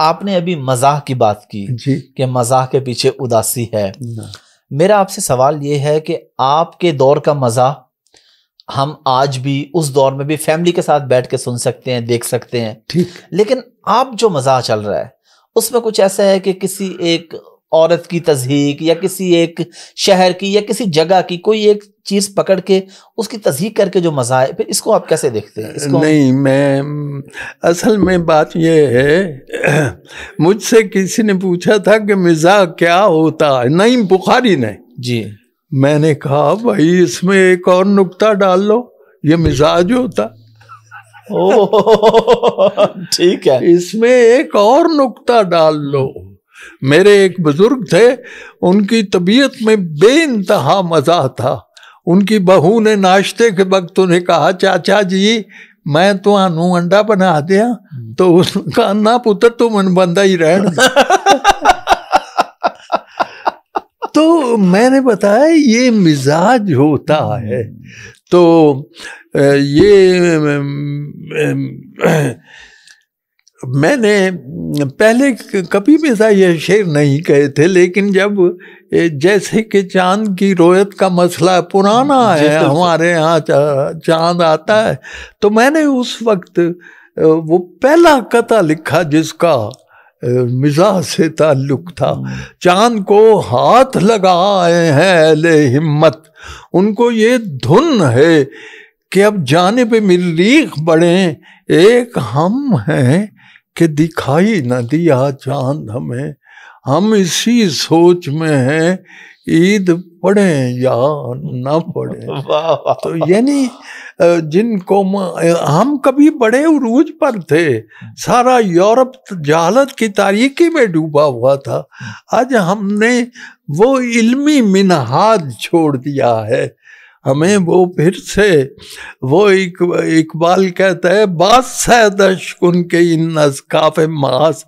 आपने अभी मजाक की बात की जी कि मजाक के पीछे उदासी है मेरा आपसे सवाल ये है कि आपके दौर का मजाक हम आज भी उस दौर में भी फैमिली के साथ बैठ के सुन सकते हैं देख सकते हैं ठीक लेकिन आप जो मजाक चल रहा है उसमें कुछ ऐसा है कि किसी एक औरत की तजहीक या किसी एक शहर की या किसी जगह की कोई एक चीज पकड़ के उसकी तजहीक करके जो मजा है फिर इसको आप कैसे देखते हैं इसको नहीं मैं असल में बात यह है मुझसे किसी ने पूछा था कि मिजाज क्या होता है नहीं बुखारी ने जी मैंने कहा भाई इसमें एक और नुकता डाल लो ये मिजाज होता ठीक है इसमें एक और नुकता डाल लो मेरे एक बुजुर्ग थे उनकी तबीयत में बेानतहा मज़ा था उनकी बहू ने नाश्ते के वक्त उन्हें कहा चाचा जी मैं तो आनू अंडा बना दिया हम्म। तो उसका ना पुत्र तो मन बंदा ही रहना तो मैंने बताया ये मिजाज होता है हम्म। तो ये मैंने पहले कभी भी ऐसा ये शेर नहीं कहे थे लेकिन जब जैसे कि चांद की रोयत का मसला पुराना है हमारे यहाँ चांद आता है तो मैंने उस वक्त वो पहला कथा लिखा जिसका मिजाज से ताल्लुक था हम्म। चांद को हाथ लगाए हैं ले हिम्मत उनको ये धुन है कि अब जाने पे मिरीख बढ़े एक हम हैं कि दिखाई न दिया चांद हमें हम इसी सोच में हैं ईद पढ़े या ना पढ़े तो यानी जिनको हम कभी बड़े उरूज पर थे सारा यूरोप जहालत की तारीखी में डूबा हुआ था आज हमने वो इल्मी मिनहाज छोड़ दिया है हमें वो फिर से वो इक, इकबाल कहता है बादशाह दशकुन के इन नजकाफ मास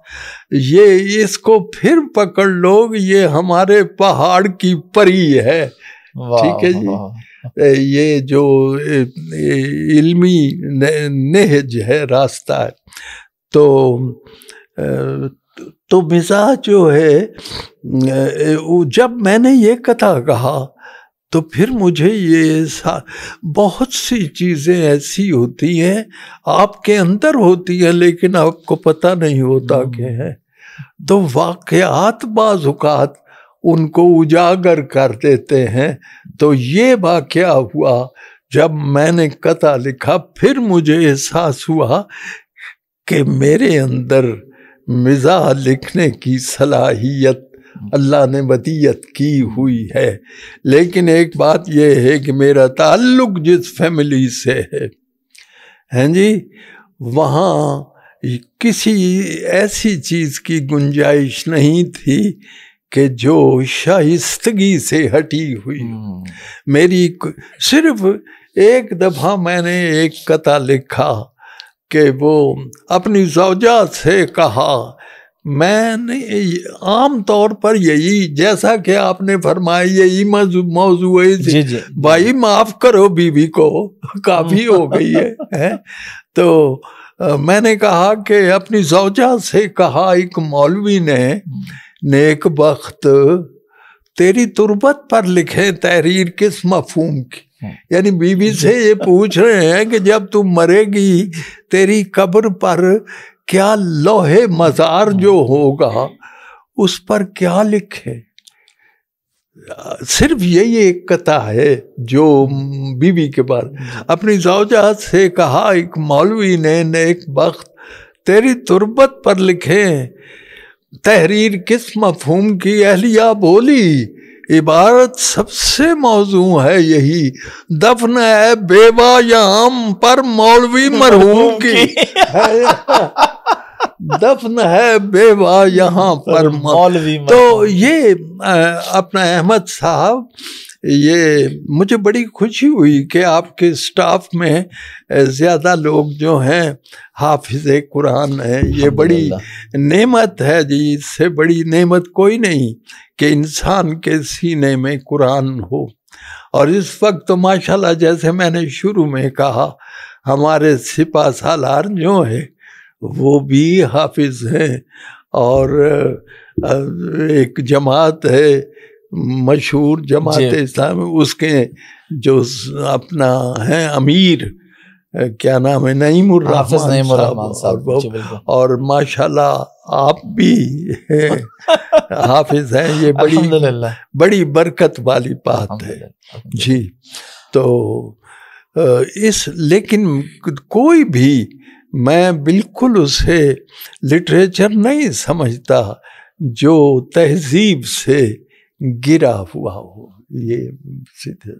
ये इसको फिर पकड़ लोग ये हमारे पहाड़ की परी है ठीक है जी ये जो इल्मी नेहज है रास्ता है तो तो मिजाज जो है जब मैंने ये कथा कहा तो फिर मुझे ये बहुत सी चीज़ें ऐसी होती हैं आपके अंदर होती हैं लेकिन आपको पता नहीं होता हम्म। क्या है तो वाक़ात बाजुकात उनको उजागर कर देते हैं तो ये वाक़ हुआ जब मैंने कथा लिखा फिर मुझे एहसास हुआ कि मेरे अंदर मिज़ा लिखने की सलाहियत अल्लाह ने बदियत की हुई है लेकिन एक बात यह है कि मेरा ताल्लुक जिस फैमिली से है हैं जी वहाँ किसी ऐसी चीज़ की गुंजाइश नहीं थी कि जो शाइस्तगी से हटी हुई हम्म। मेरी सिर्फ एक दफ़ा मैंने एक कथा लिखा कि वो अपनी सौजा से कहा मैंने आम तौर पर यही जैसा कि आपने फरमाया यही मौजू भाई माफ करो बीवी को काफी हो गई है, है? तो आ, मैंने कहा कि अपनी सौजा से कहा एक मौलवी ने नेक बख्त तेरी तुरबत पर लिखे तहरीर किस मफहूम की यानी बीवी से ये पूछ रहे हैं कि जब तू मरेगी तेरी कब्र पर क्या लोहे मजार जो होगा उस पर क्या लिखे सिर्फ यही एक कथा है जो बीवी के बारे अपनी जावजा से कहा एक मौलवी ने एक वक्त तेरी तुरबत पर लिखे तहरीर किस मफहूम की अहलिया बोली इबारत सबसे मौजू है यही दफन है बेवा याम पर मौलवी मरहूम की दफन है बेवा यहाँ पर तो ये अपना अहमद साहब ये मुझे बड़ी खुशी हुई कि आपके स्टाफ में ज़्यादा लोग जो हैं हाफिज कुरान हैं ये बड़ी नेमत है जी इससे बड़ी नेमत कोई नहीं कि इंसान के सीने में कुरान हो और इस वक्त तो माशाल्लाह जैसे मैंने शुरू में कहा हमारे सिपा सालार जो है वो भी हाफिज हैं और एक जमात है मशहूर जमात इस्लाम उसके जो अपना हैं अमीर क्या नाम है नईम रहमान साहब और माशाल्लाह आप भी हैं हाफिज हैं ये बड़ी बड़ी बरकत वाली बात है जी तो इस लेकिन कोई भी मैं बिल्कुल उसे लिटरेचर नहीं समझता जो तहजीब से गिरा हुआ हो ये सिद्ध